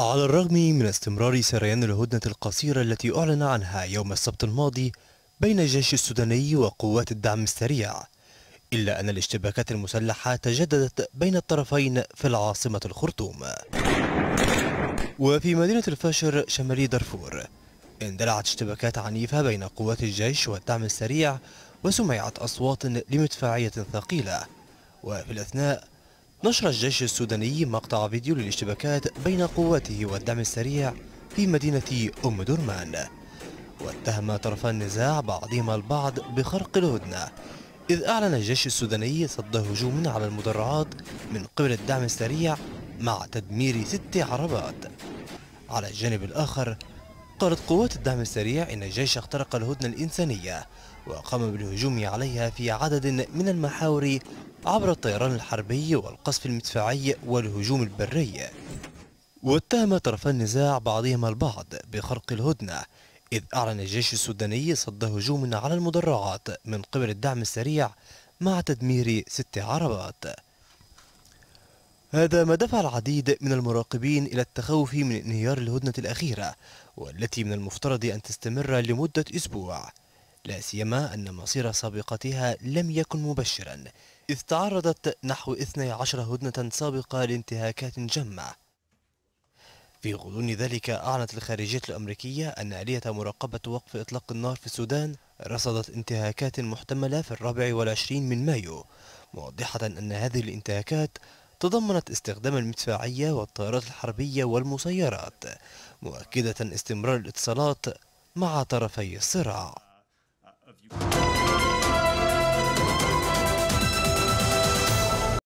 على الرغم من استمرار سريان الهدنة القصيرة التي أعلن عنها يوم السبت الماضي بين الجيش السوداني وقوات الدعم السريع إلا أن الاشتباكات المسلحة تجددت بين الطرفين في العاصمة الخرطوم وفي مدينة الفاشر شمالي دارفور اندلعت اشتباكات عنيفة بين قوات الجيش والدعم السريع وسمعت أصوات لمدفعية ثقيلة وفي الأثناء نشر الجيش السوداني مقطع فيديو للاشتباكات بين قواته والدعم السريع في مدينة أم درمان واتهم طرف النزاع بعضهما البعض بخرق الهدنة إذ أعلن الجيش السوداني صد هجوم على المدرعات من قبل الدعم السريع مع تدمير ست عربات على الجانب الآخر قالت قوات الدعم السريع إن الجيش اخترق الهدنة الإنسانية وقام بالهجوم عليها في عدد من المحاور عبر الطيران الحربي والقصف المدفعي والهجوم البري واتهم طرفان النزاع بعضهما البعض بخرق الهدنة إذ أعلن الجيش السوداني صد هجوم على المدرعات من قبل الدعم السريع مع تدمير ست عربات هذا ما دفع العديد من المراقبين إلى التخوف من انهيار الهدنة الأخيرة والتي من المفترض أن تستمر لمدة أسبوع لا سيما أن مصير سابقتها لم يكن مبشرا إذ تعرضت نحو 12 هدنة سابقة لانتهاكات جمة في غضون ذلك أعلنت الخارجية الأمريكية أن آلية مراقبة وقف إطلاق النار في السودان رصدت انتهاكات محتملة في الرابع والعشرين من مايو موضحة أن هذه الانتهاكات تضمنت استخدام المدفعية والطائرات الحربية والمسيرات مؤكدة استمرار الاتصالات مع طرفي الصراع